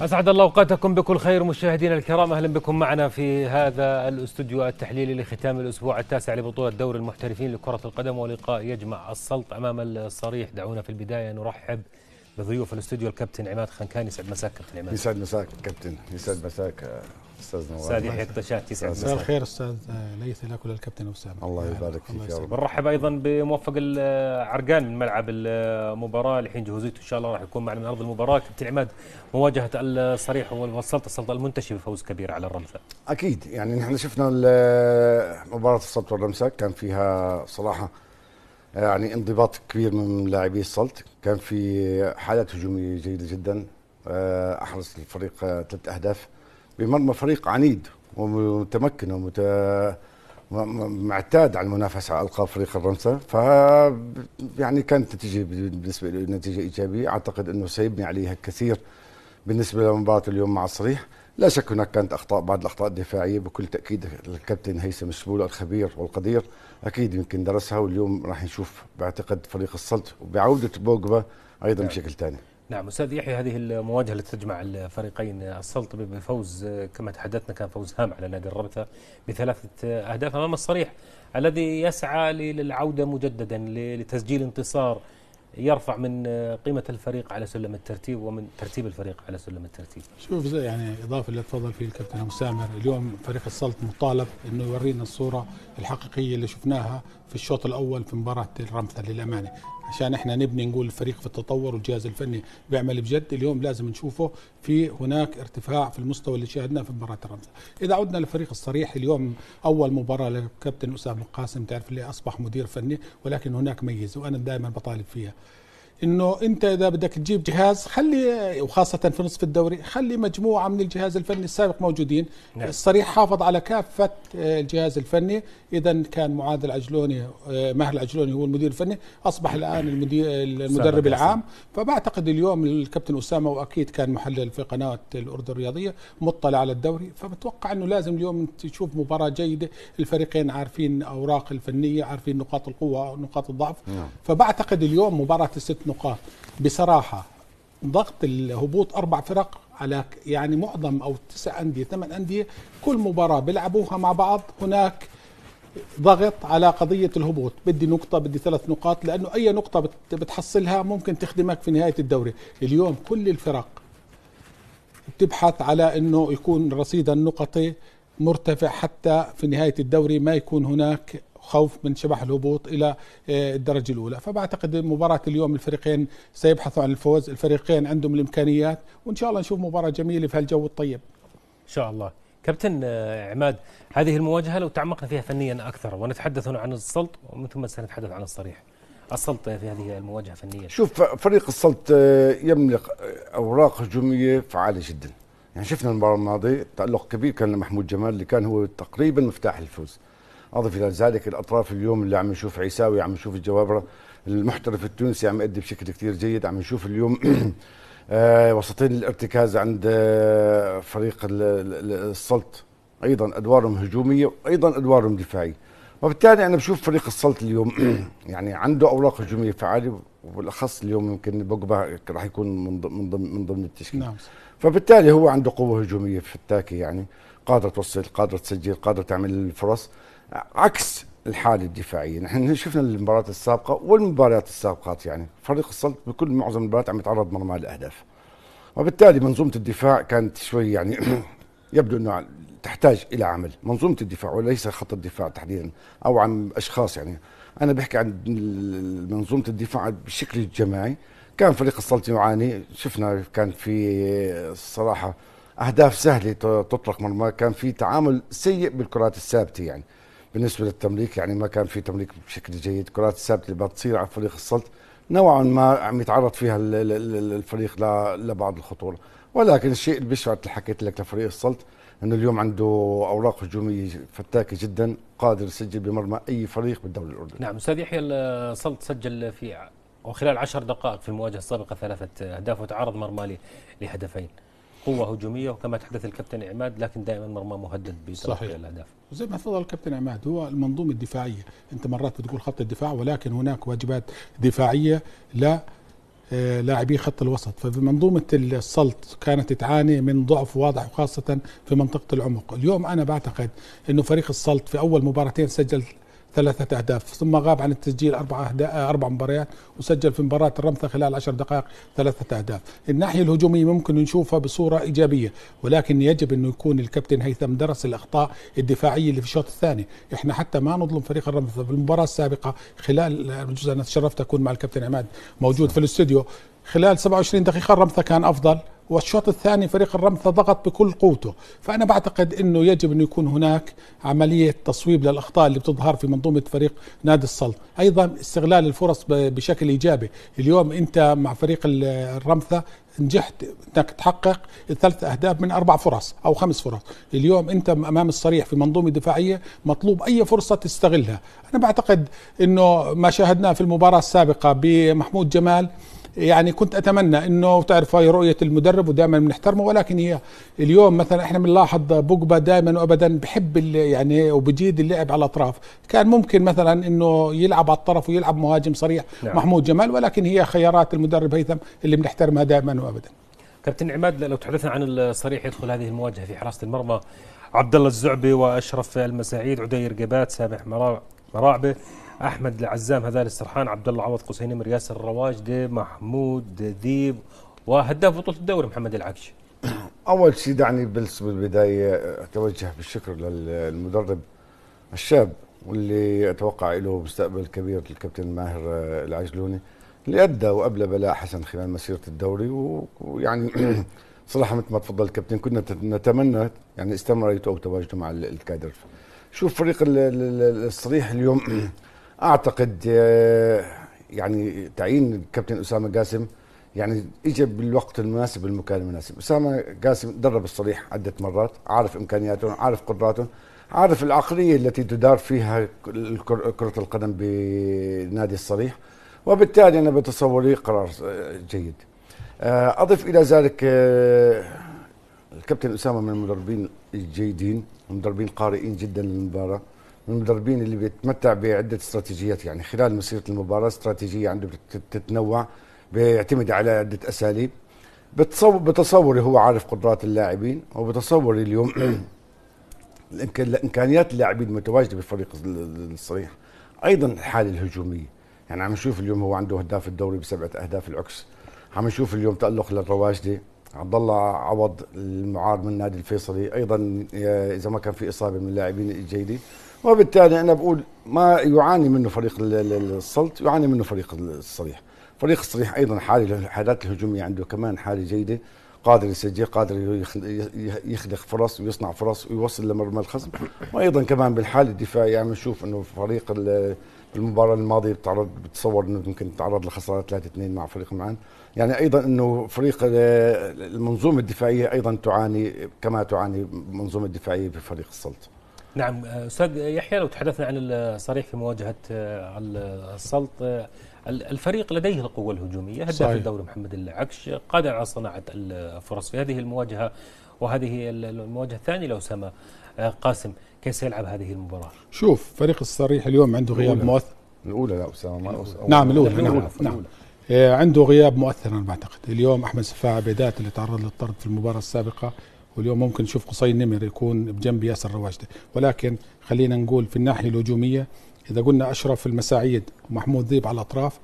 أسعد الله أوقاتكم بكل خير مشاهدينا الكرام أهلا بكم معنا في هذا الاستوديو التحليلي لختام الأسبوع التاسع لبطولة دور المحترفين لكرة القدم ولقاء يجمع السلط أمام الصريح دعونا في البداية نرحب بضيوف الاستوديو الكابتن عماد خنكان يسعد مساك كابتن عماد يسعد مساك كابتن يسعد مساك استاذ نوال استاذ يحيى الطشات يسعد مساء الخير استاذ ليث لك ولا الكابتن اسامه الله نعم، يبارك فيك يا رب بنرحب ايضا بموفق العرقان من ملعب المباراه الحين جهوزيته ان شاء الله راح يكون معنا من ارض المباراه كابتن عماد مواجهه الصريح والسلطه السلطه المنتشي بفوز كبير على الرمسه اكيد يعني نحن شفنا مباراه السلطه والرمسه كان فيها صراحه يعني انضباط كبير من لاعبي السلط كان في حالات هجوميه جيده جدا آه، احرز الفريق ثلاث آه، اهداف بمرمى فريق عنيد ومتمكن ومت معتاد على المنافسه القى فريق الرمسه ف يعني كانت نتيجه بالنسبه له نتيجه ايجابيه اعتقد انه سيبني عليها كثير بالنسبه لمباراه اليوم مع الصريح لا شك هناك كانت اخطاء بعض الاخطاء الدفاعيه بكل تاكيد الكابتن هيثم الشبول الخبير والقدير اكيد يمكن درسها واليوم راح نشوف بعتقد فريق السلط وبعوده بوجبا ايضا نعم. بشكل ثاني نعم استاذ يحيى هذه المواجهه التي تجمع الفريقين السلطبي بفوز كما تحدثنا كان فوز هام على نادي الربثه بثلاثه اهداف امام الصريح الذي يسعى للعوده مجددا لتسجيل انتصار يرفع من قيمه الفريق على سلم الترتيب ومن ترتيب الفريق على سلم الترتيب. شوف يعني اضافه اللي تفضل فيه الكابتن مسامر اليوم فريق السلط مطالب انه يورينا الصوره الحقيقيه اللي شفناها في الشوط الاول في مباراه الرمثه للامانه، عشان احنا نبني نقول الفريق في التطور والجهاز الفني بيعمل بجد اليوم لازم نشوفه في هناك ارتفاع في المستوى اللي شاهدناه في مباراه الرمز اذا عدنا للفريق الصريح اليوم اول مباراه للكابتن اسامه القاسم تعرف اللي اصبح مدير فني ولكن هناك ميزه وانا دائما بطالب فيها انه انت اذا بدك تجيب جهاز خلي وخاصه في نصف الدوري خلي مجموعه من الجهاز الفني السابق موجودين نعم. الصريح حافظ على كافه آه، الجهاز الفني اذا كان معاذ العجلوني آه، ماهر العجلوني هو المدير الفني اصبح الان المدير المدرب العام فبعتقد اليوم الكابتن اسامه واكيد كان محلل في قناه الاردن الرياضيه مطلع على الدوري فبتوقع انه لازم اليوم تشوف مباراه جيده الفريقين عارفين اوراق الفنيه عارفين نقاط القوه ونقاط الضعف نعم. فبعتقد اليوم مباراه الست نقاط بصراحه ضغط الهبوط اربع فرق على يعني معظم او تسع انديه ثمان انديه كل مباراه بيلعبوها مع بعض هناك ضغط على قضية الهبوط بدي نقطة بدي ثلاث نقاط لأنه أي نقطة بتحصلها ممكن تخدمك في نهاية الدوري اليوم كل الفرق بتبحث على أنه يكون رصيد النقطي مرتفع حتى في نهاية الدوري ما يكون هناك خوف من شبح الهبوط الى آه، الدرجه الاولى فبعتقد مباراه اليوم الفريقين سيبحثوا عن الفوز الفريقين عندهم الامكانيات وان شاء الله نشوف مباراه جميله في هالجو الطيب ان شاء الله كابتن آه، عماد هذه المواجهه لو تعمقنا فيها فنيا اكثر ونتحدث هنا عن السلط ومن ثم سنتحدث عن الصريح السلط في هذه المواجهه فنيا شوف فريق السلط آه، يملك اوراق هجوميه فعاله جدا يعني شفنا المباراه الماضيه تالق كبير كان لمحمود جمال اللي كان هو تقريبا مفتاح الفوز اضف الى ذلك الاطراف اليوم اللي عم نشوف عيساوي عم نشوف الجوابره المحترف التونسي عم يؤدي بشكل كثير جيد عم نشوف اليوم آه، وسطين الارتكاز عند آه، فريق السلط ايضا ادوارهم هجوميه وايضا ادوارهم دفاعيه وبالتالي انا بشوف فريق السلط اليوم يعني عنده اوراق هجوميه فعاله وبالاخص اليوم يمكن بوجبا راح يكون من ضمن من ضمن التشكيل نعم. فبالتالي هو عنده قوه هجوميه التاكي يعني قادره توصل قادره تسجل قادره تعمل الفرص عكس الحاله الدفاعيه، نحن شفنا المباراه السابقه والمباريات السابقات يعني، فريق السلط بكل معظم المباريات عم يتعرض مرمى لاهداف. وبالتالي منظومه الدفاع كانت شوي يعني يبدو انه تحتاج الى عمل، منظومه الدفاع وليس خط الدفاع تحديدا او عن اشخاص يعني، انا بحكي عن منظومه الدفاع بشكل جماعي، كان فريق السلط يعاني، شفنا كان في الصراحه اهداف سهله تطلق مرمى، كان في تعامل سيء بالكرات الثابته يعني. بالنسبه للتمليك يعني ما كان في تمليك بشكل جيد كرات الثابته اللي بتصير على فريق السلط نوعا ما عم يتعرض فيها الفريق لبعض الخطوره ولكن الشيء اللي بيشعر حكيت لك لفريق السلط انه اليوم عنده اوراق هجوميه فتاكه جدا قادر يسجل بمرمى اي فريق بالدوري الاردني. نعم استاذ يحيى السلط سجل في وخلال عشر دقائق في المواجهه السابقه ثلاثه اهداف وتعرض مرمى لهدفين. قوه هجوميه وكما تحدث الكابتن عماد لكن دائما مرمى مهدد بتلقي الاهداف وزي ما تفضل الكابتن عماد هو المنظومه الدفاعيه انت مرات بتقول خط الدفاع ولكن هناك واجبات دفاعيه لا آه، لاعبي خط الوسط فمنظومة السلط كانت تعاني من ضعف واضح وخاصة في منطقة العمق اليوم أنا بعتقد أنه فريق السلط في أول مباراتين سجل ثلاثة أهداف ثم غاب عن التسجيل أربع, أهدا... أربع مباريات وسجل في مباراة الرمثة خلال عشر دقائق ثلاثة أهداف الناحية الهجومية ممكن نشوفها بصورة إيجابية ولكن يجب أنه يكون الكابتن هيثم درس الأخطاء الدفاعية اللي في الشوط الثاني إحنا حتى ما نظلم فريق الرمثة في المباراة السابقة خلال أنا تشرفت أكون مع الكابتن عماد موجود في الاستوديو خلال 27 دقيقة الرمثة كان أفضل والشوط الثاني فريق الرمثة ضغط بكل قوته فأنا بعتقد أنه يجب أن يكون هناك عملية تصويب للأخطاء اللي بتظهر في منظومة فريق نادي الصلد أيضا استغلال الفرص بشكل إيجابي اليوم أنت مع فريق الرمثة نجحت انك تحقق ثلاث اهداف من اربع فرص او خمس فرص اليوم انت امام الصريح في منظومه دفاعيه مطلوب اي فرصه تستغلها انا بعتقد انه ما شاهدناه في المباراه السابقه بمحمود جمال يعني كنت اتمنى انه تعرف هاي رؤيه المدرب ودائما بنحترمه ولكن هي اليوم مثلا احنا بنلاحظ بوجبا دائما وابدا بحب يعني وبجيد اللعب على الاطراف كان ممكن مثلا انه يلعب على الطرف ويلعب مهاجم صريح نعم. محمود جمال ولكن هي خيارات المدرب هيثم اللي بنحترمها دائما وابدا كابتن عماد لو تحدثنا عن الصريح يدخل هذه المواجهه في حراسه المرمى عبد الله الزعبي واشرف المساعيد عدير قبات سامح مراعبه احمد العزام هذال السرحان عبد الله عوض قسيني نمر ياسر الرواجدي محمود ذيب وهداف بطوله الدوري محمد العكش اول شيء دعني بالبدايه اتوجه بالشكر للمدرب الشاب واللي اتوقع له مستقبل كبير الكابتن ماهر العجلوني اللي ادى وابلى بلاء حسن خلال مسيره الدوري ويعني صراحه مثل ما تفضل الكابتن كنا نتمنى يعني استمراريته او تواجده مع الكادر شوف فريق الصريح اليوم اعتقد آه، يعني تعيين الكابتن اسامه قاسم يعني اجى بالوقت المناسب بالمكان المناسب، اسامه قاسم درب الصريح عده مرات، عارف امكانياتهم، عارف قدراتهم، عارف العقليه التي تدار فيها كره القدم بنادي الصريح، وبالتالي انا بتصوري قرار آه، جيد. آه، اضف الى ذلك الكابتن اسامه من المدربين الجيدين، مدربين قارئين جدا للمباراه. المدربين اللي بيتمتع بعده استراتيجيات يعني خلال مسيره المباراه استراتيجيه عنده بتتنوع بيعتمد على عده اساليب بتصور بتصوري هو عارف قدرات اللاعبين وبتصوري اليوم امكانيات اللاعبين المتواجده بالفريق الصريح ايضا الحاله الهجوميه يعني عم نشوف اليوم هو عنده هداف الدوري بسبعه اهداف العكس عم نشوف اليوم تالق للرواجدي عبد الله عوض المعار من نادي الفيصلي ايضا آه، اذا ما كان في اصابه من اللاعبين الجيدين وبالتالي انا بقول ما يعاني منه فريق السلط يعاني منه فريق الصريح فريق الصريح ايضا حاله الحالات الهجوميه عنده كمان حاله جيده قادر يسجل قادر يخلق فرص ويصنع فرص ويوصل لمرمى الخصم وايضا كمان بالحاله الدفاعيه يعني نشوف انه فريق المباراه الماضيه بتعرض بتصور انه ممكن تعرض لخساره 3 2 مع فريق معان يعني ايضا انه فريق المنظومه الدفاعيه ايضا تعاني كما تعاني المنظومه الدفاعيه بفريق السلطه نعم استاذ آه، آه، يحيى لو تحدثنا عن الصريح في مواجهه آه، السلط الفريق لديه القوه الهجوميه هداف الدوري محمد العكش قادر على صناعه الفرص في هذه المواجهه وهذه المواجهه الثانيه لو سما قاسم كيف سيلعب هذه المباراه؟ شوف فريق الصريح اليوم عنده غياب مؤثر الاولى لا اسامه نعم الاولى نعم, الأولى. نعم. عنده غياب مؤثر انا بعتقد اليوم احمد سفاعه بدايه اللي تعرض للطرد في المباراه السابقه واليوم ممكن نشوف قصي النمر يكون بجنب ياسر رواجده ولكن خلينا نقول في الناحيه الهجوميه اذا قلنا اشرف المساعيد ومحمود ذيب على الاطراف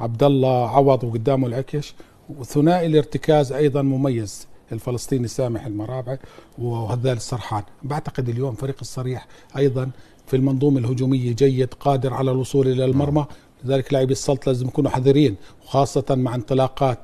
عبد الله عوض وقدامه العكش وثنائي الارتكاز ايضا مميز الفلسطيني سامح المرابع وهذال السرحان بعتقد اليوم فريق الصريح ايضا في المنظومه الهجوميه جيد قادر على الوصول الى المرمى لذلك لاعبي السلط لازم يكونوا حذرين وخاصه مع انطلاقات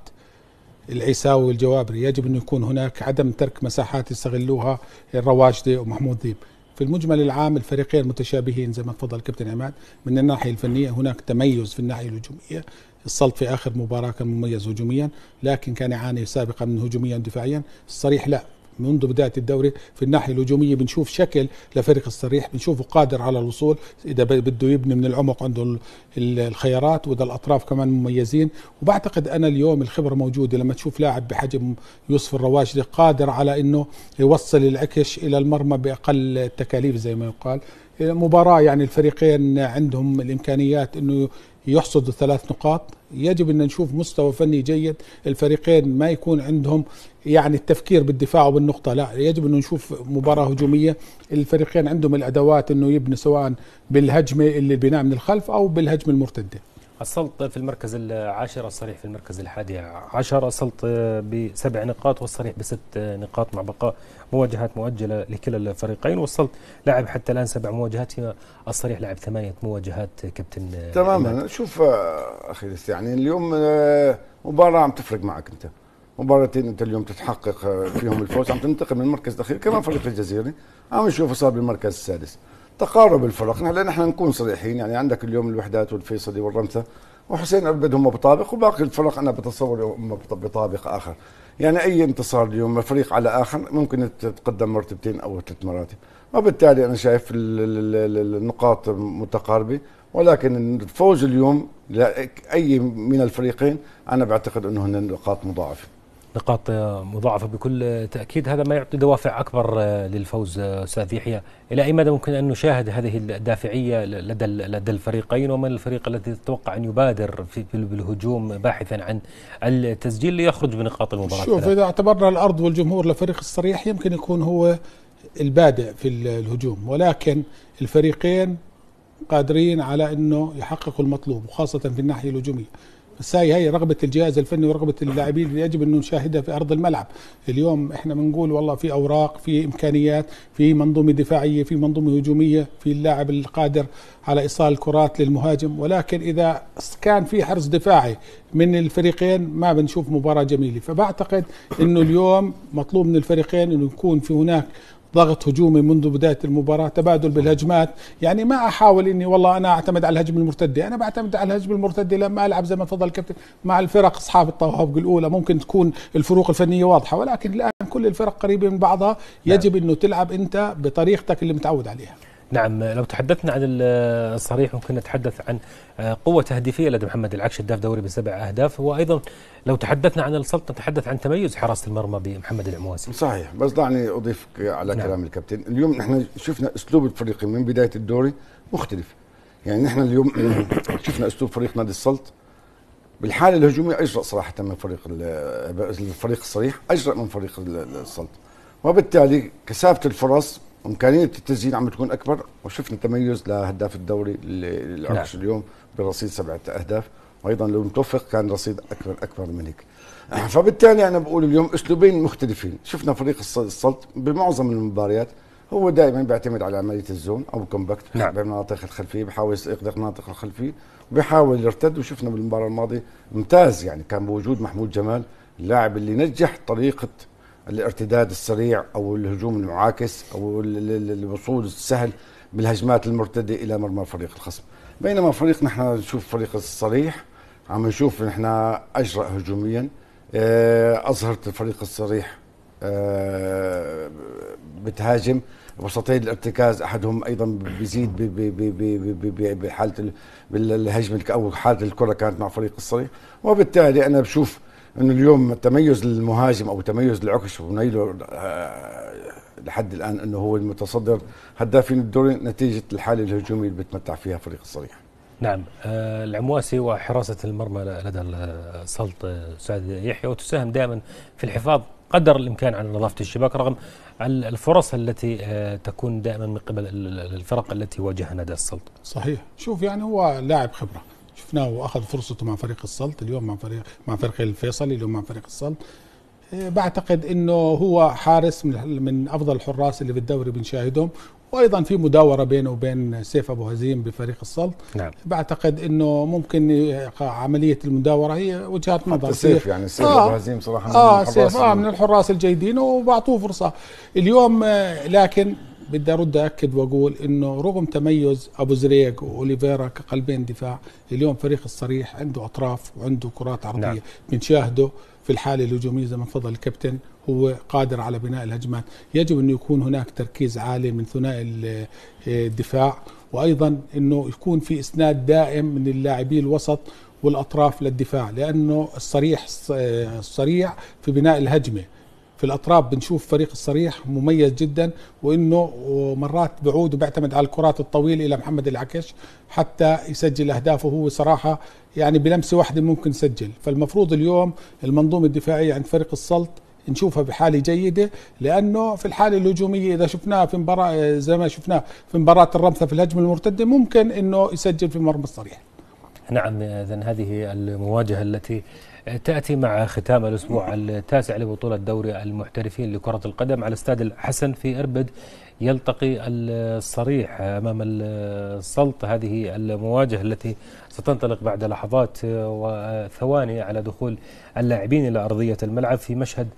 العيساوي والجوابري يجب أن يكون هناك عدم ترك مساحات يستغلوها الرواشدة ومحمود ذيب في المجمل العام الفريقين متشابهين زي ما تفضل كابتن عماد من الناحية الفنية هناك تميز في الناحية الهجومية السلط في آخر مباراة كان مميز هجوميا لكن كان يعاني سابقا من هجوميا ودفاعيا الصريح لا منذ بدايه الدوري في الناحيه الهجوميه بنشوف شكل لفريق الصريح بنشوفه قادر على الوصول اذا بده يبني من العمق عنده الخيارات واذا الاطراف كمان مميزين وبعتقد انا اليوم الخبره موجوده لما تشوف لاعب بحجم يوسف الرواشدي قادر على انه يوصل العكش الى المرمى باقل التكاليف زي ما يقال مباراة يعني الفريقين عندهم الإمكانيات أنه يحصدوا الثلاث نقاط يجب أن نشوف مستوى فني جيد الفريقين ما يكون عندهم يعني التفكير بالدفاع وبالنقطة لا يجب أن نشوف مباراة هجومية الفريقين عندهم الأدوات أنه يبني سواء بالهجمة اللي بناء من الخلف أو بالهجمة المرتدة السلط في المركز العاشر الصريح في المركز الحادي عشر السلط بسبع نقاط والصريح بست نقاط مع بقاء مواجهات مؤجلة لكلا الفريقين والسلط لاعب حتى الآن سبع مواجهات الصريح لاعب ثمانية مواجهات كابتن تماما شوف آه، أخي يعني اليوم آه، مباراة عم تفرق معك أنت مباراتين انت اليوم تتحقق آه، فيهم الفوز عم تنتقل من المركز الاخير كمان فريق الجزيره عم نشوفه صار بالمركز السادس تقارب الفرق لان احنا نكون صريحين يعني عندك اليوم الوحدات والفيصلي والرمثة وحسين عبد هم بطابق وباقي الفرق انا بتصور هم بطابق اخر يعني اي انتصار اليوم فريق على اخر ممكن تتقدم مرتبتين او ثلاث مراتب وبالتالي انا شايف النقاط متقاربه ولكن الفوز اليوم لاي من الفريقين انا بعتقد انه هن نقاط مضاعفه نقاط مضاعفه بكل تاكيد هذا ما يعطي دوافع اكبر للفوز استاذ يحيى الى اي مدى ممكن ان نشاهد هذه الدافعيه لدى لدى الفريقين ومن الفريق الذي تتوقع ان يبادر في بالهجوم باحثا عن التسجيل ليخرج بنقاط المباراه شوف اذا اعتبرنا الارض والجمهور لفريق الصريح يمكن يكون هو البادئ في الهجوم ولكن الفريقين قادرين على انه يحققوا المطلوب وخاصه في الناحيه الهجوميه الساي هي رغبه الجهاز الفني ورغبه اللاعبين اللي يجب انه نشاهدها في ارض الملعب اليوم احنا بنقول والله في اوراق في امكانيات في منظومه دفاعيه في منظومه هجوميه في اللاعب القادر على ايصال الكرات للمهاجم ولكن اذا كان في حرص دفاعي من الفريقين ما بنشوف مباراه جميله فبعتقد انه اليوم مطلوب من الفريقين انه يكون في هناك ضغط هجومي منذ بداية المباراة تبادل بالهجمات يعني ما أحاول أني والله أنا أعتمد على الهجم المرتدة أنا بعتمد على الهجم المرتدة لما ألعب زي ما تفضل الكابتن مع الفرق أصحاب الطوابق الأولى ممكن تكون الفروق الفنية واضحة ولكن الآن كل الفرق قريبة من بعضها نعم. يجب أنه تلعب أنت بطريقتك اللي متعود عليها نعم لو تحدثنا عن الصريح ممكن نتحدث عن آه، قوة تهديفية لدى محمد العكش هداف دوري بسبع أهداف وأيضا لو تحدثنا عن السلطة نتحدث عن تميز حراسة المرمى بمحمد العمواسي صحيح بس دعني أضيف على نعم. كلام الكابتن اليوم نحن شفنا أسلوب الفريق من بداية الدوري مختلف يعني نحن اليوم شفنا أسلوب فريق نادي السلط بالحالة الهجومية أجرأ صراحة من فريق الفريق الصريح أجرأ من فريق السلط وبالتالي كثافة الفرص امكانيه التسجيل عم تكون اكبر وشفنا تميز لهداف الدوري اللي نعم. اليوم برصيد سبعه اهداف وايضا لو متوفق كان رصيد اكبر اكبر من هيك فبالتالي انا بقول اليوم اسلوبين مختلفين شفنا فريق السلط بمعظم المباريات هو دائما بيعتمد على عمليه الزون او الكومباكت نعم. بالمناطق الخلفيه بحاول يغلق المناطق الخلفيه وبيحاول يرتد وشفنا بالمباراه الماضيه ممتاز يعني كان بوجود محمود جمال اللاعب اللي نجح طريقه الارتداد السريع او الهجوم المعاكس او الوصول السهل بالهجمات المرتده الى مرمى فريق الخصم بينما فريق نحن نشوف فريق الصريح عم نشوف نحن اجرأ هجوميا آه، اظهرت الفريق الصريح آه، بتهاجم وسطي الارتكاز احدهم ايضا بيزيد بحاله الهجمه او حاله الكره كانت مع فريق الصريح وبالتالي انا بشوف انه اليوم تميز المهاجم او تميز العكش ونيله آه، لحد الان انه هو المتصدر هدافين الدوري نتيجه الحاله الهجوميه اللي بتمتع فيها فريق الصريح. نعم آه، العمواسي وحراسه المرمى لدى السلط استاذ آه، يحيى وتساهم دائما في الحفاظ قدر الامكان على نظافه الشباك رغم الفرص التي تكون دائما من قبل الفرق التي واجهها نادي السلط. صحيح، شوف يعني هو لاعب خبره. شفناه واخذ فرصته مع فريق السلط اليوم مع فريق مع فريق الفيصلي اليوم مع فريق السلط إيه، بعتقد انه هو حارس من, من افضل الحراس اللي في الدوري بنشاهدهم وايضا في مداوره بينه وبين سيف ابو هزيم بفريق السلط نعم. بعتقد انه ممكن عمليه المداوره هي وجهات نظر سيف يعني سيف آه ابو هزيم صراحه من آه الحراس سيف آه من الحراس الجيدين وبعطوه فرصه اليوم آه، لكن بدي ارد اكد واقول انه رغم تميز ابو زريق واوليفيرا كقلبين دفاع اليوم فريق الصريح عنده اطراف وعنده كرات عرضيه نعم. بنشاهده في الحاله الهجوميه زي ما فضل الكابتن هو قادر على بناء الهجمات يجب انه يكون هناك تركيز عالي من ثنائي آه، الدفاع وايضا انه يكون في اسناد دائم من اللاعبي الوسط والاطراف للدفاع لانه الصريح آه، الصريع في بناء الهجمه في الاطراف بنشوف فريق الصريح مميز جدا وانه مرات بعود وبيعتمد على الكرات الطويله الى محمد العكش حتى يسجل اهدافه هو صراحه يعني بلمسه واحده ممكن يسجل فالمفروض اليوم المنظومه الدفاعيه عند فريق السلط نشوفها بحاله جيده لانه في الحاله الهجوميه اذا شفناها في مباراه زي ما شفناه في مباراه الرمثه في الهجمه المرتده ممكن انه يسجل في مرمى الصريح. نعم اذا هذه المواجهه التي تأتي مع ختام الأسبوع التاسع لبطولة دوري المحترفين لكرة القدم على استاد الحسن في إربد يلتقي الصريح أمام السلط هذه المواجهة التي ستنطلق بعد لحظات وثواني على دخول اللاعبين إلى أرضية الملعب في مشهد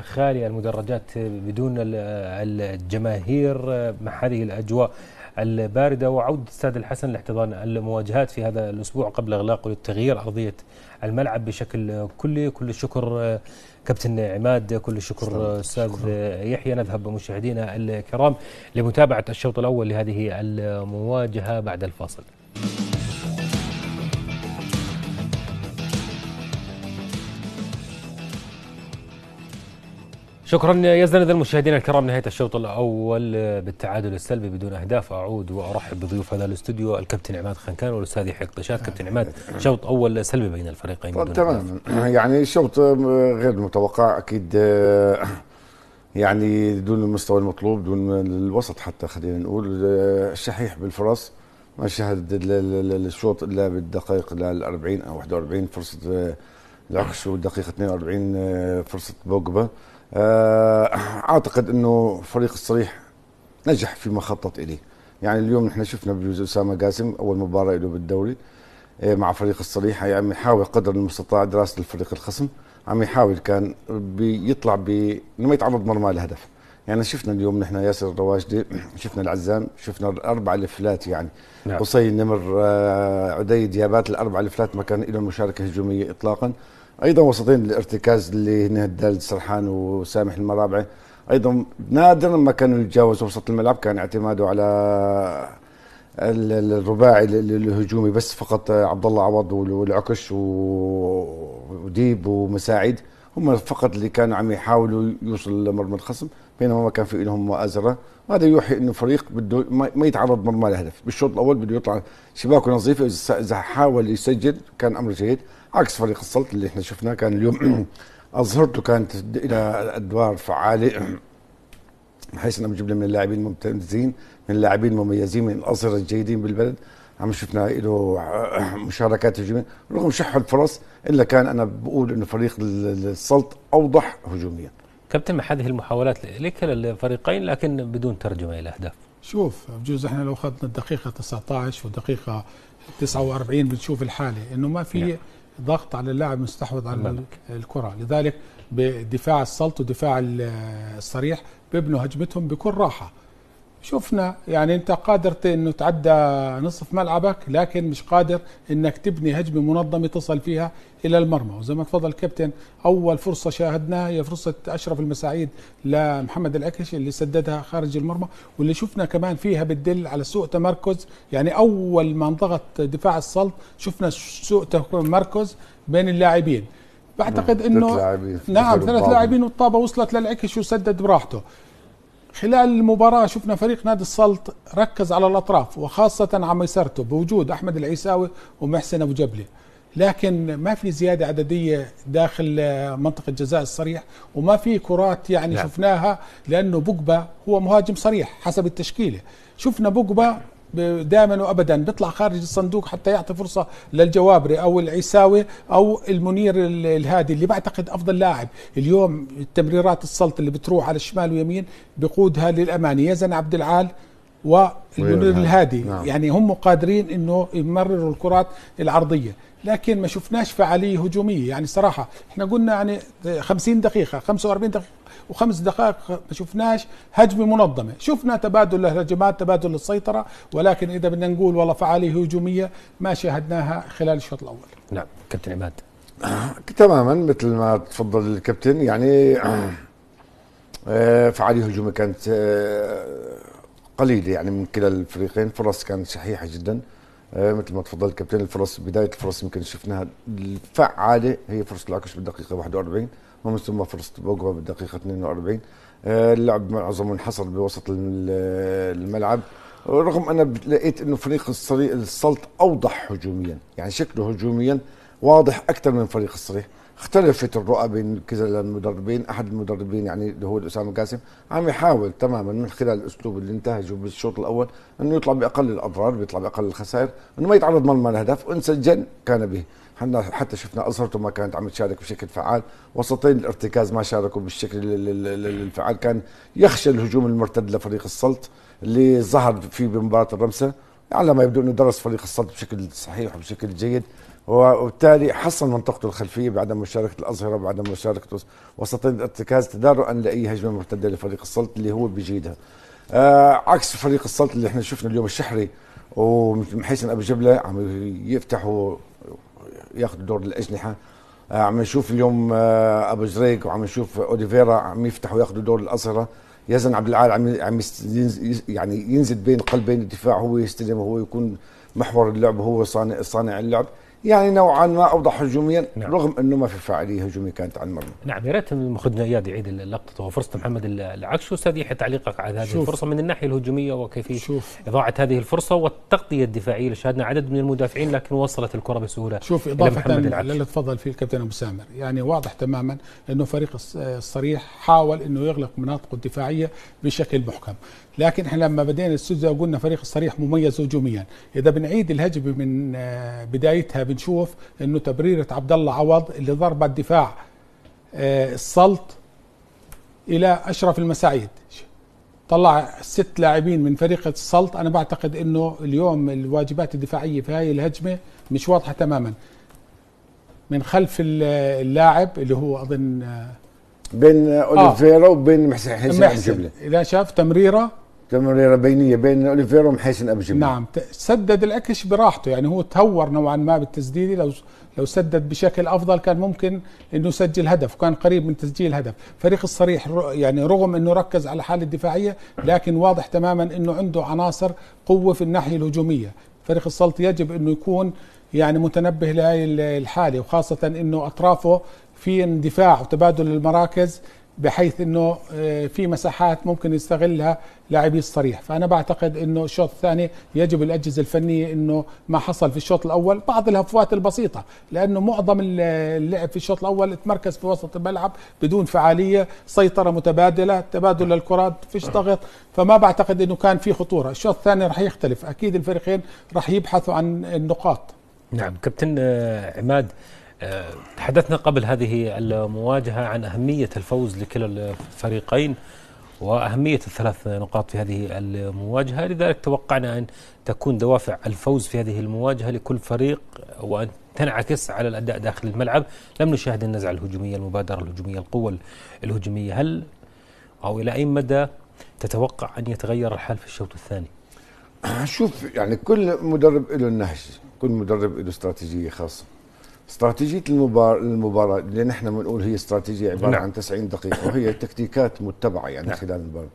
خالي المدرجات بدون الجماهير مع هذه الأجواء الباردة وعودة استاد الحسن لاحتضان المواجهات في هذا الأسبوع قبل إغلاقه للتغيير أرضية الملعب بشكل كلي كل الشكر آه، كابتن عماد كل الشكر أستاذ آه، يحيى نذهب مشاهدينا الكرام لمتابعة الشوط الأول لهذه المواجهة بعد الفاصل شكرا يزدند المشاهدين الكرام نهاية الشوط الأول بالتعادل السلبي بدون أهداف أعود وأرحب بضيوف هذا الاستوديو الكابتن عماد خنكان والأستاذ يحيى قطشات كابتن عماد شوط أول سلبي بين الفريقين بدون تماما يعني شوط غير متوقع أكيد يعني دون المستوى المطلوب دون الوسط حتى خلينا نقول الشحيح بالفرص ما شهد الشوط إلا بالدقائق ال 40 أو 41 فرصة العكس والدقيقة 42 آه، فرصة بوجبا آه، أعتقد أنه فريق الصريح نجح فيما خطط إليه يعني اليوم نحن شفنا بجوز أسامة قاسم أول مباراة له بالدوري آه، مع فريق الصريح عم يعني يحاول قدر المستطاع دراسة الفريق الخصم عم يحاول كان بيطلع ب انه ما يتعرض مرمى لهدف يعني شفنا اليوم نحن ياسر الرواشدي شفنا العزام شفنا الاربع الفلات يعني نعم. قصي نمر عدي ديابات الاربع الفلات ما كان لهم مشاركه هجوميه اطلاقا ايضا وسطين الارتكاز اللي هنا دال سرحان وسامح المرابعي ايضا نادرا ما كانوا يتجاوزوا وسط الملعب كان اعتماده على الرباعي الهجومي بس فقط عبد الله عوض والعكش وديب ومساعد هم فقط اللي كانوا عم يحاولوا يوصل لمرمى الخصم بينما ما كان في لهم مؤازره وهذا يوحي انه فريق بده ما يتعرض مرمى لهدف بالشوط الاول بده يطلع شباكه نظيفه اذا حاول يسجل كان امر جيد عكس فريق السلط اللي احنا شفناه كان اليوم اظهرته كانت الى ادوار فعاله بحيث انه جبنا من اللاعبين ممتازين من اللاعبين المميزين من الاظهر الجيدين بالبلد عم شفنا له مشاركات هجوميه رغم شح الفرص الا كان انا بقول انه فريق السلط اوضح هجوميا كابتن ما هذه المحاولات لك للفريقين لكن بدون ترجمه الى اهداف شوف بجوز احنا لو اخذنا الدقيقه 19 والدقيقه 49 بنشوف الحاله انه ما في نعم. ضغط على اللاعب المستحوذ على الكره لذلك بدفاع السلط ودفاع الصريح بيبنوا هجمتهم بكل راحه شفنا يعني انت قادر انه تعدى نصف ملعبك لكن مش قادر انك تبني هجمه منظمه تصل فيها الى المرمى وزي ما تفضل الكابتن اول فرصه شاهدناها هي فرصه اشرف المساعيد لمحمد الاكش اللي سددها خارج المرمى واللي شفنا كمان فيها بتدل على سوء تمركز يعني اول ما انضغط دفاع السلط شفنا سوء تمركز بين اللاعبين بعتقد انه لاعبين. نعم ثلاث لاعبين والطابه وصلت للعكش وسدد براحته خلال المباراة شفنا فريق نادي السلط ركز على الأطراف وخاصة على ميسرته بوجود أحمد العيساوي ومحسن أبو جبلي لكن ما في زياده عدديه داخل آه، منطقه الجزاء الصريح وما في كرات يعني لا. نعم. شفناها لانه بوجبا هو مهاجم صريح حسب التشكيله شفنا بوجبا دائما وابدا بيطلع خارج الصندوق حتى يعطي فرصه للجوابري او العيساوي او المنير الهادي اللي بعتقد افضل لاعب اليوم التمريرات السلط اللي بتروح على الشمال ويمين بقودها للامان يزن عبد العال والمنير الهادي نعم. يعني هم قادرين انه يمرروا الكرات العرضيه لكن ما شفناش فعاليه هجوميه يعني صراحه احنا قلنا يعني 50 دقيقه 45 دقيقه وخمس دقائق ما شفناش هجمه منظمه شفنا تبادل الهجمات تبادل السيطره ولكن اذا بدنا نقول والله فعاليه هجوميه ما شاهدناها خلال الشوط الاول نعم كابتن عماد تماما مثل ما تفضل الكابتن يعني آه، فعاليه هجوميه كانت آه، قليله يعني من كلا الفريقين فرص كانت صحيحه جدا آه، مثل ما تفضل كابتن الفرص بدايه الفرص يمكن شفناها الفعاله هي فرصه العكش بالدقيقه 41 ومن ثم فرصه بوجبا بالدقيقه 42 آه، اللعب معظمه انحصر بوسط الملعب رغم انا لقيت انه فريق السلط اوضح هجوميا يعني شكله هجوميا واضح اكثر من فريق الصريح اختلفت الرؤى بين كذا المدربين احد المدربين يعني اللي هو اسامه قاسم عم يحاول تماما من خلال الاسلوب اللي انتهجه بالشوط الاول انه يطلع باقل الاضرار بيطلع باقل الخسائر انه ما يتعرض مرمى الهدف وان سجل كان به حتى شفنا اظهرته ما كانت عم تشارك بشكل فعال وسطين الارتكاز ما شاركوا بالشكل الفعال كان يخشى الهجوم المرتد لفريق السلط اللي ظهر فيه بمباراه الرمسه على يعني ما يبدو انه درس فريق السلط بشكل صحيح وبشكل جيد وبالتالي حصن منطقته الخلفيه بعدم مشاركه الازهره بعدم مشاركته وسط ارتكاز تدارؤا لاي هجمه مرتده لفريق السلط اللي هو بيجيدها آه عكس فريق السلط اللي احنا شفنا اليوم الشحري ومحيسن ابو جبله عم يفتحوا ياخذوا دور الاجنحه آه عم نشوف اليوم آه ابو جريك وعم نشوف اوليفيرا عم يفتحوا ياخذوا دور الاظهره يزن عبد العال عم عم يعني ينزل بين قلبين الدفاع هو يستلم وهو يكون محور اللعب هو صانع صانع اللعب يعني نوعا ما اوضح هجوميا نعم. رغم انه ما في فاعليه هجوميه كانت على المرمى نعم يا ريت مخدنا اياد يعيد اللقطه وفرصه محمد العكش استاذ يحيى تعليقك على هذه شوف. الفرصه من الناحيه الهجوميه وكيفيه شوف. اضاعه هذه الفرصه والتغطيه الدفاعيه اللي شاهدنا عدد من المدافعين لكن وصلت الكره بسهوله شوف اضافه اللي تفضل فيه الكابتن ابو سامر يعني واضح تماما انه فريق الصريح حاول انه يغلق مناطقه الدفاعيه بشكل محكم لكن احنا لما بدينا الاستوديو قلنا فريق الصريح مميز هجوميا اذا بنعيد الهجمه من آه، بدايتها بنشوف انه تبريره عبد الله عوض اللي ضربه دفاع آه، السلط الى اشرف المساعيد طلع ست لاعبين من فريق السلط انا بعتقد انه اليوم الواجبات الدفاعيه في هاي الهجمه مش واضحه تماما من خلف آه، اللاعب اللي هو اظن بين اوليفيرا آه. وبين محسن حسين الجبله لا شاف تمريره تمريره بينيه بين اوليفيرا ومحيسن ابجمل نعم سدد الاكش براحته يعني هو تهور نوعا ما بالتسديد لو لو سدد بشكل افضل كان ممكن انه يسجل هدف وكان قريب من تسجيل هدف فريق الصريح يعني رغم انه ركز على الحاله الدفاعيه لكن واضح تماما انه عنده عناصر قوه في الناحيه الهجوميه فريق السلط يجب انه يكون يعني متنبه لهذه الحاله وخاصه انه اطرافه في اندفاع وتبادل المراكز بحيث انه آه، في مساحات ممكن يستغلها لاعبي الصريح فانا بعتقد انه الشوط الثاني يجب الاجهزه الفنيه انه ما حصل في الشوط الاول بعض الهفوات البسيطه لانه معظم اللعب في الشوط الاول تمركز في وسط الملعب بدون فعاليه سيطره متبادله تبادل الكرات فيش ضغط فما بعتقد انه كان في خطوره الشوط الثاني راح يختلف اكيد الفريقين راح يبحثوا عن النقاط نعم كابتن آه، عماد آه، تحدثنا قبل هذه المواجهة عن أهمية الفوز لكلا الفريقين وأهمية الثلاث نقاط في هذه المواجهة لذلك توقعنا أن تكون دوافع الفوز في هذه المواجهة لكل فريق وأن تنعكس على الأداء داخل الملعب لم نشاهد النزعة الهجومية المبادرة الهجومية القوة الهجومية هل أو إلى أي مدى تتوقع أن يتغير الحال في الشوط الثاني شوف يعني كل مدرب له النهج كل مدرب له استراتيجية خاصة استراتيجيه المبار... المباراه اللي نحن بنقول هي استراتيجيه عباره نعم. عن 90 دقيقه وهي تكتيكات متبعه يعني نعم. خلال المباراه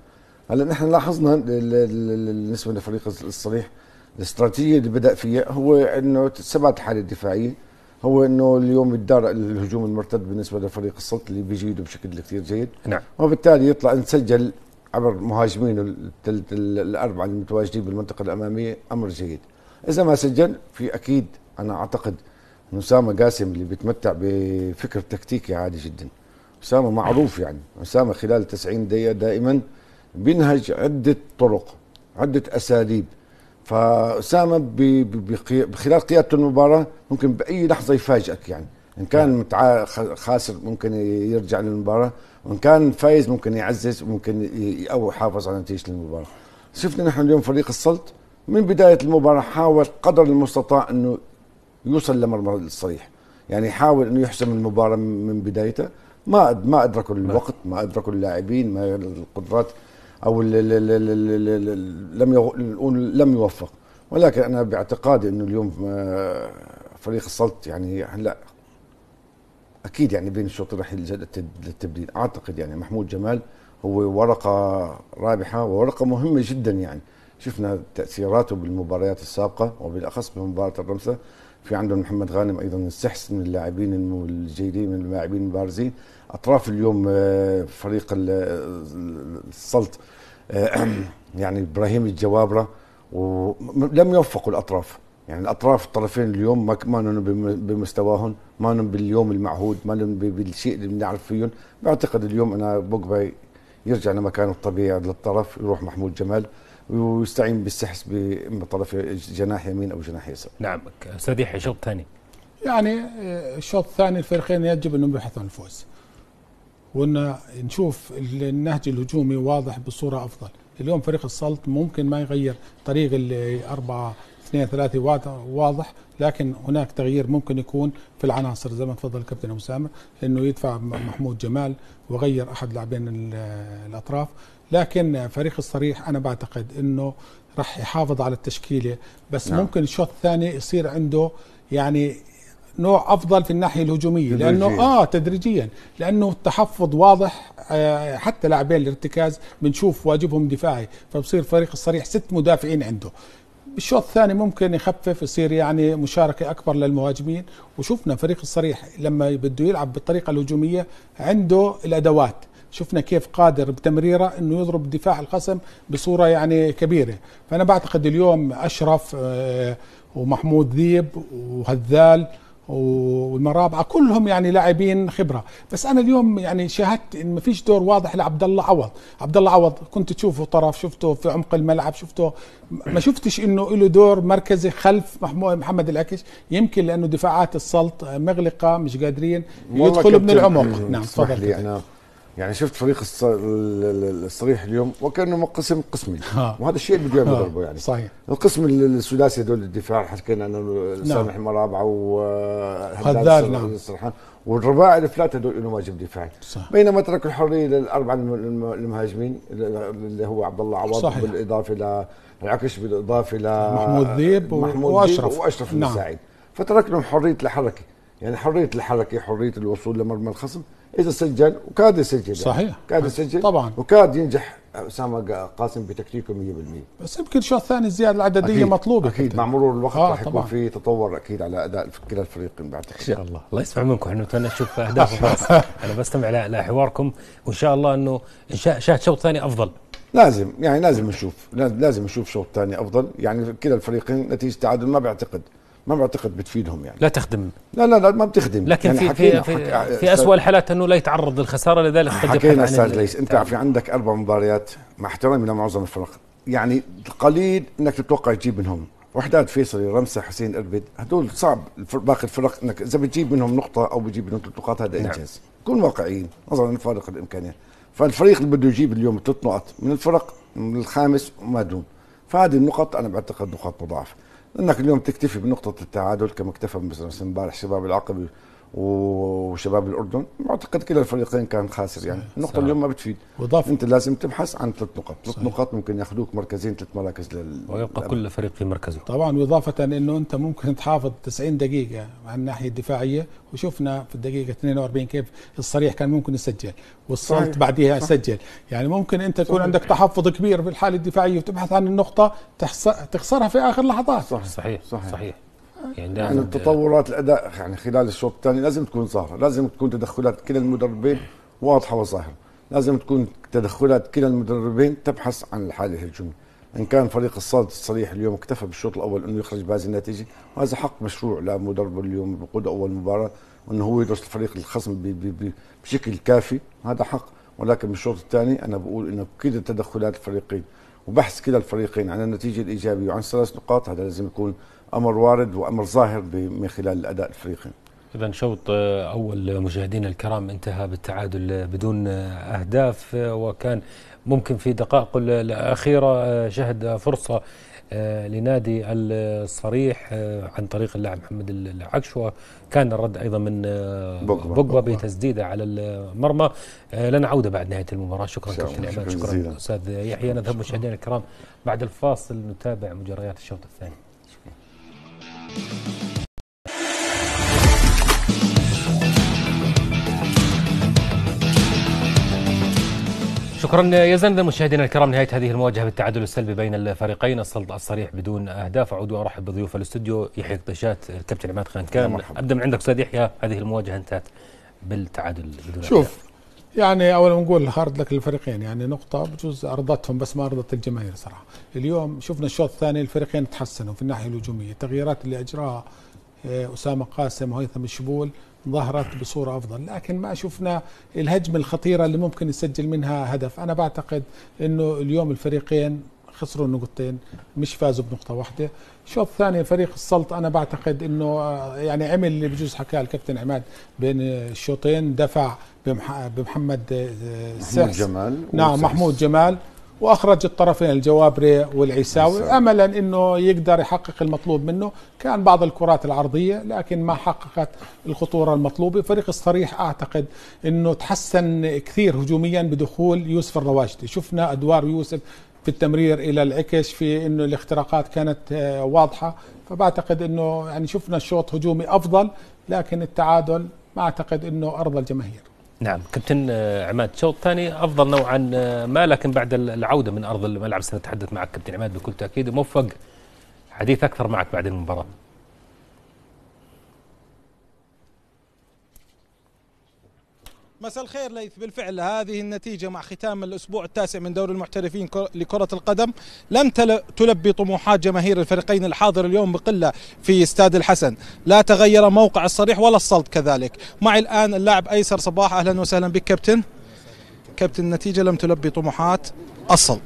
هلا نحن لاحظنا بالنسبه للفريق الصريح الاستراتيجيه اللي بدا فيها هو انه ثبات حاله دفاعيه هو انه اليوم يتدارى الهجوم المرتد بالنسبه لفريق السلط اللي بيجيده بشكل كثير جيد نعم وبالتالي يطلع نسجل عبر مهاجمينه الاربعه المتواجدين بالمنطقه الاماميه امر جيد اذا ما سجل في اكيد انا اعتقد اسامه قاسم اللي بيتمتع بفكر تكتيكي عادي جدا اسامه معروف يعني اسامه خلال 90 دقيقه دائما بينهج عده طرق عده اساليب فاسامه بخلال قيادته المباراه ممكن باي لحظه يفاجئك يعني ان كان متع... خاسر ممكن يرجع للمباراه وان كان فايز ممكن يعزز وممكن او يحافظ على نتيجه المباراه شفنا نحن اليوم فريق السلط من بدايه المباراه حاول قدر المستطاع انه يوصل لمرمى الصريح يعني يحاول انه يحسم المباراه من بدايتها ما ما ادركوا الوقت ما ادركوا اللاعبين ما القدرات او لم لم يوفق ولكن انا باعتقادي انه اليوم آه، فريق السلط يعني هلا اكيد يعني بين الشوطين راح يلجا للتبديل اعتقد يعني محمود جمال هو ورقه رابحه وورقه مهمه جدا يعني شفنا تاثيراته بالمباريات السابقه وبالاخص بمباراه الرمسه في عندهم محمد غانم ايضا السحس من اللاعبين الجيدين من اللاعبين البارزين اطراف اليوم آه، فريق السلط آه، يعني ابراهيم الجوابره ولم يوفقوا الاطراف يعني الاطراف الطرفين اليوم ما ما بمستواهم ما باليوم المعهود ما بالشيء اللي بنعرف فيهم بعتقد اليوم انا بوجبا يرجع لمكانه الطبيعي للطرف يروح محمود جمال ويستعين بالسحس باما طرف جناح يمين او جناح يسار. نعم استاذ يحيى شوط ثاني. يعني آه، الشوط الثاني الفريقين يجب انهم يبحثون الفوز. وان نشوف النهج الهجومي واضح بصوره افضل. اليوم فريق السلط ممكن ما يغير طريق ال 4 2 3 واضح لكن هناك تغيير ممكن يكون في العناصر زي ما تفضل الكابتن ابو سامر انه يدفع محمود جمال وغير احد لاعبين الاطراف لكن فريق الصريح انا بعتقد انه راح يحافظ على التشكيله بس نعم. ممكن الشوط الثاني يصير عنده يعني نوع افضل في الناحيه الهجوميه تدريجياً. لانه اه تدريجيا لانه التحفظ واضح آه حتى لاعبين الارتكاز بنشوف واجبهم دفاعي فبصير فريق الصريح ست مدافعين عنده بالشوط الثاني ممكن يخفف يصير يعني مشاركة أكبر للمهاجمين وشفنا فريق الصريح لما بده يلعب بالطريقة الهجومية عنده الأدوات شفنا كيف قادر بتمريره انه يضرب دفاع الخصم بصوره يعني كبيره فانا بعتقد اليوم اشرف آه، ومحمود ذيب وهذال والمرابعه كلهم يعني لاعبين خبره بس انا اليوم يعني شاهدت ان ما فيش دور واضح لعبد الله عوض عبد الله عوض كنت تشوفه طرف شفته في عمق الملعب شفته ما شفتش انه له دور مركزي خلف محمد العكش يمكن لانه دفاعات السلط مغلقه مش قادرين يدخلوا من العمق آه، نعم تفضل يعني شفت فريق الصريح اليوم وكانه منقسم قسمين آه. وهذا الشيء اللي بده يضربه آه. يعني صحيح القسم السداسي هذول الدفاع حكينا انه نعم. سامح مرابعة وهذال آه، نعم السرحان والرباعي الفلات هذول لهم واجب دفاعي صح. بينما ترك الحريه للاربعه المهاجمين اللي هو عبد الله عوض صحيح. بالاضافه العكش بالاضافه ل محمود ذيب واشرف واشرف نعم. السعيد فترك لهم حريه الحركه يعني حريه الحركه حريه الوصول لمرمى الخصم اذا سجل وكاد يسجل يعني. صحيح كاد يسجل طبعا وكاد ينجح اسامه قاسم بتكتيكه 100% بس يمكن شوط ثاني الزياده العدديه أكيد مطلوبه اكيد مع مرور الوقت آه راح يكون في تطور اكيد على اداء كلا الفريقين بعتقد ان شاء الله الله يسمع منكم احنا نتمنى نشوف اهداف انا بستمع لحواركم وان شاء الله انه شاهد شوط ثاني افضل لازم يعني لازم نشوف لازم نشوف شوط ثاني افضل يعني كلا الفريقين نتيجه تعادل ما بعتقد ما بعتقد بتفيدهم يعني لا تخدم لا لا لا ما بتخدم لكن يعني في في في, في آه، اسوء الحالات انه لا يتعرض للخساره لذلك آه، حكينا استاذ ليس انت في عندك اربع مباريات مع احترامي لمعظم الفرق يعني قليل انك تتوقع تجيب منهم وحدات فيصلي رمسة حسين اربد هدول صعب باقي الفرق انك اذا بتجيب منهم نقطه او بتجيب منهم ثلاث نقاط هذا نعم. انجاز نعم. كن واقعيين نظرا لفارق الامكانيات فالفريق اللي بده يجيب اليوم ثلاث نقط من الفرق من الخامس وما دون فهذه النقط انا بعتقد نقاط مضاعفه انك اليوم تكتفي بنقطه التعادل كما اكتفى مثلا امبارح شباب العقبه وشباب الاردن معتقد كلا الفريقين كان خاسر يعني صحيح. النقطه صحيح. اليوم ما بتفيد وضافة. انت لازم تبحث عن ثلاث نقط ثلاث نقاط ممكن ياخذوك مركزين ثلاث مراكز لل... ويبقى لل... كل فريق في مركزه طبعا واضافه انه انت ممكن تحافظ 90 دقيقه على الناحيه الدفاعيه وشفنا في الدقيقه 42 كيف الصريح كان ممكن يسجل وصلت بعديها سجل يعني ممكن انت يكون عندك تحفظ كبير في الحاله الدفاعيه وتبحث عن النقطه تحص... تخسرها في اخر لحظات صحيح صحيح صحيح, صحيح. يعني, يعني التطورات الاداء يعني خلال الشوط الثاني لازم تكون ظاهره، لازم تكون تدخلات كلا المدربين واضحه وظاهره، لازم تكون تدخلات كلا المدربين تبحث عن الحاله الهجوميه، ان كان فريق الصاد الصريح اليوم اكتفى بالشوط الاول انه يخرج بهذه النتيجه، وهذا حق مشروع لمدربه اليوم بقود اول مباراه انه هو يدرس الفريق الخصم بي بي بي بشكل كافي، هذا حق، ولكن بالشوط الثاني انا بقول انه كلا تدخلات الفريقين وبحث كلا الفريقين عن النتيجه الايجابيه وعن ثلاث نقاط هذا لازم يكون امر وارد وامر ظاهر من خلال الاداء الافريقي. اذا شوط آه، اول مشاهدينا الكرام انتهى بالتعادل آه، بدون آه، اهداف وكان ممكن في دقائق الاخيره شهد فرصه لنادي الصريح عن طريق اللاعب محمد العكش وكان الرد ايضا من بوجبا بتسديده على المرمى لنا عوده بعد نهايه المباراه شكرا كابتن عماد شكرا استاذ يحيى نذهب مشاهدينا الكرام بعد الفاصل نتابع مجريات الشوط الثاني شكرا يزن مشاهدينا الكرام نهايه هذه المواجهه بالتعادل السلبي بين الفريقين الصلد الصريح بدون اهداف اعود وارحب بضيوف الاستوديو يحيى قطشات الكابتن عماد خان كان ابدا من عندك استاذ يحيى هذه المواجهه انتهت بالتعادل بدون شوف أهداف. يعني اولا نقول هارد لك للفريقين يعني نقطة بجوز ارضتهم بس ما ارضت الجماهير صراحة. اليوم شفنا الشوط الثاني الفريقين تحسنوا في الناحية الهجومية، التغييرات اللي اجراها آه، اسامة قاسم وهيثم الشبول ظهرت بصورة أفضل لكن ما شفنا الهجمة الخطيرة اللي ممكن يسجل منها هدف أنا بعتقد أنه اليوم الفريقين خسروا نقطتين مش فازوا بنقطه واحده الشوط الثاني فريق السلط انا بعتقد انه آه، يعني عمل اللي بجوز حكاه الكابتن عماد بين الشوطين دفع بمحمد آه، محمود جمال نعم محمود جمال واخرج الطرفين الجوابري والعيساوي املا انه يقدر يحقق المطلوب منه كان بعض الكرات العرضيه لكن ما حققت الخطوره المطلوبه فريق الصريح اعتقد انه تحسن كثير هجوميا بدخول يوسف الرواشدي شفنا ادوار يوسف في التمرير الى العكش في انه الاختراقات كانت آه، واضحه فبعتقد انه يعني شفنا الشوط هجومي افضل لكن التعادل ما اعتقد انه ارضى الجماهير نعم كابتن آه، عماد شوط ثاني افضل نوعا آه، ما لكن بعد العوده من ارض الملعب سنتحدث معك كابتن عماد بكل تاكيد موفق حديث اكثر معك بعد المباراه مساء الخير ليث بالفعل هذه النتيجة مع ختام الأسبوع التاسع من دوري المحترفين لكرة القدم لم تلبي طموحات جماهير الفريقين الحاضر اليوم بقلة في استاد الحسن لا تغير موقع الصريح ولا الصلب كذلك معي الآن اللاعب أيسر صباح أهلا وسهلا بك كابتن كابتن النتيجة لم تلبي طموحات الصلب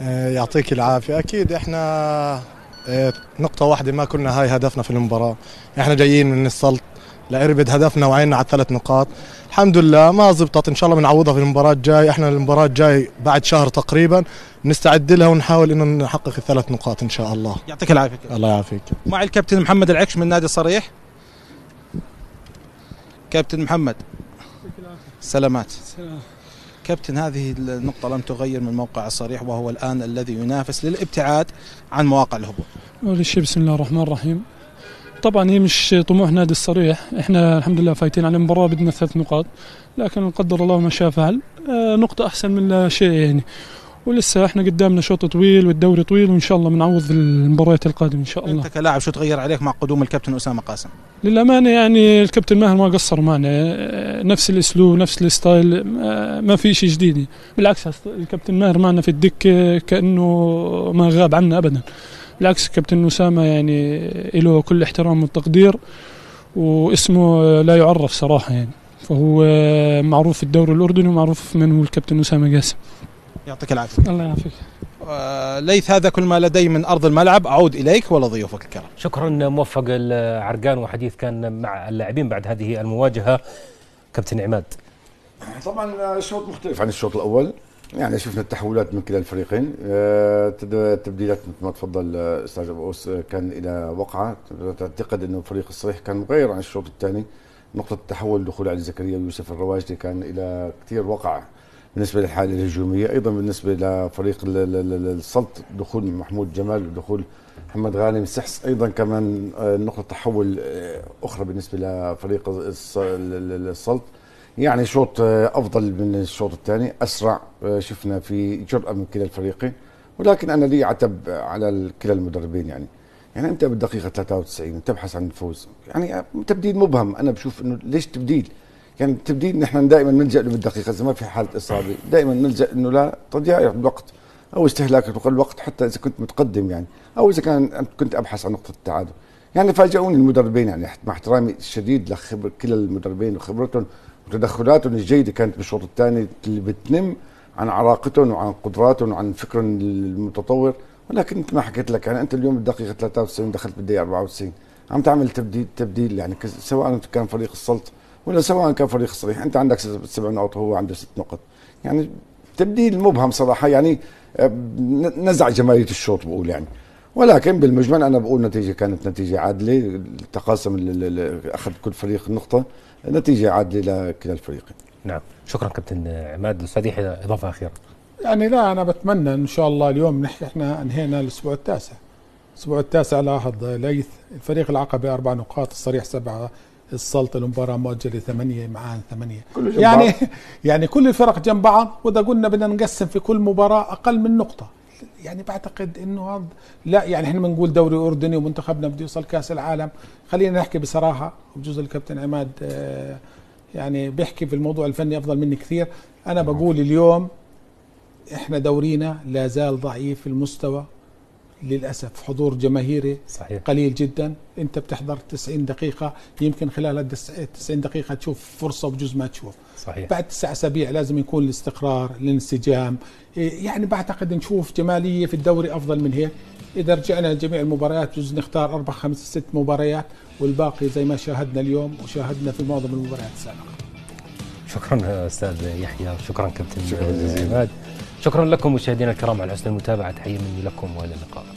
آه، يعطيك العافية أكيد إحنا آه، نقطة واحدة ما كنا هاي هدفنا في المباراة احنا جايين من السلط لإربد هدفنا وعيننا على الثلاث نقاط الحمد لله ما زبطت ان شاء الله بنعوضها في المباراه الجايه احنا المباراه الجاي بعد شهر تقريبا نستعد لها ونحاول انه نحقق الثلاث نقاط ان شاء الله يعطيك العافيه الله يعافيك مع الكابتن محمد العكش من نادي صريح كابتن محمد سلامات كابتن هذه النقطة لم تغير من موقع الصريح وهو الآن الذي ينافس للابتعاد عن مواقع الهبوط. أول شيء بسم الله الرحمن الرحيم، طبعا هي مش طموح نادي الصريح احنا الحمد لله فايتين على المباراه بدنا ثلاث نقاط لكن قدر الله ما شاء فعل آه، نقطه احسن من لا شيء يعني ولسه احنا قدامنا شوط طويل والدوري طويل وان شاء الله بنعوض المباريات القادمه ان شاء الله. انت كلاعب شو تغير عليك مع قدوم الكابتن اسامه قاسم؟ للامانه يعني الكابتن ماهر ما قصر معنا آه، نفس الاسلوب نفس الستايل آه، ما في شيء جديد بالعكس الكابتن ماهر معنا في الدكه كانه ما غاب عنا ابدا. بالعكس كابتن أسامة يعني له كل احترام والتقدير واسمه لا يعرف صراحة يعني فهو معروف في الدوري الأردني ومعروف من هو الكابتن أسامة قاسم يعطيك العافية الله يعافيك آه، ليث هذا كل ما لدي من ارض الملعب اعود اليك ولضيوفك الكرام. شكرا موفق العرقان وحديث كان مع اللاعبين بعد هذه المواجهه كابتن عماد. طبعا الشوط مختلف عن الشوط الاول يعني شفنا التحولات من كلا الفريقين آه، تبديلات مثل ما تفضل آه، استاذ بوس آه، كان الى وقعه تعتقد انه الفريق الصريح كان مغير عن الشوط الثاني نقطه التحول دخول علي زكريا ويوسف الرواجدي كان الى كثير وقع بالنسبه للحاله الهجوميه ايضا بالنسبه لفريق السلط دخول محمود جمال ودخول محمد غانم سحس ايضا كمان نقطه تحول اخرى بالنسبه لفريق السلط يعني شوط آه، افضل من الشوط الثاني اسرع آه، شفنا في جراه من كلا الفريقين ولكن انا لي عتب على كلا المدربين يعني يعني انت بالدقيقه 93 تبحث عن الفوز يعني تبديل مبهم انا بشوف انه ليش تبديل يعني التبديل نحن دائما نلجا له بالدقيقه اذا ما في حاله اصابه دائما نلجا انه لا تضييع الوقت او استهلاك الوقت حتى اذا كنت متقدم يعني او اذا كان كنت ابحث عن نقطه التعادل يعني فاجئوني المدربين يعني مع احترامي الشديد لخبر كلا المدربين وخبرتهم تدخلاتهم الجيده كانت بالشوط الثاني اللي بتنم عن علاقتهم وعن قدراتهم وعن فكرهم المتطور ولكن مثل ما حكيت لك يعني انت اليوم بالدقيقه 93 دخلت بالدقيقه 94 عم تعمل تبديل تبديل يعني سواء كان فريق السلط ولا سواء كان فريق الصريح انت عندك سبع نقط وهو عنده ست نقط يعني تبديل مبهم صراحه يعني آه، نزع جماليه الشوط بقول يعني ولكن بالمجمل انا بقول نتيجه كانت نتيجه عادله تقاسم اخذ كل فريق نقطه نتيجه عادله لكلا الفريقين نعم شكرا كابتن عماد الاستاذ اضافه اخيره يعني لا انا بتمنى ان شاء الله اليوم نحن احنا انهينا الاسبوع التاسع الاسبوع التاسع لاحظ ليث الفريق العقبه اربع نقاط الصريح سبعه السلطه المباراه مؤجله ثمانيه معان ثمانيه يعني يعني كل الفرق جنب بعض واذا قلنا بدنا نقسم في كل مباراه اقل من نقطه يعني بعتقد انه هذا لا يعني احنا بنقول دوري اردني ومنتخبنا بده يوصل كاس العالم خلينا نحكي بصراحه وبجوز الكابتن عماد آه، يعني بيحكي في الموضوع الفني افضل مني كثير انا بقول اليوم احنا دورينا لا زال ضعيف المستوى للأسف حضور جماهيري صحيح. قليل جدا أنت بتحضر 90 دقيقة يمكن خلال ال 90 دقيقة تشوف فرصة وجزء ما تشوف صحيح. بعد تسع أسابيع لازم يكون الاستقرار الانسجام إيه، يعني بعتقد نشوف جمالية في الدوري أفضل من هيك إذا رجعنا لجميع المباريات بجوز نختار أربع خمس ست مباريات والباقي زي ما شاهدنا اليوم وشاهدنا في معظم المباريات السابقة شكرا استاذ يحيى شكرا كابتن شكرا شكرا لكم مشاهدينا الكرام على حسن المتابعه تحيه مني لكم والى اللقاء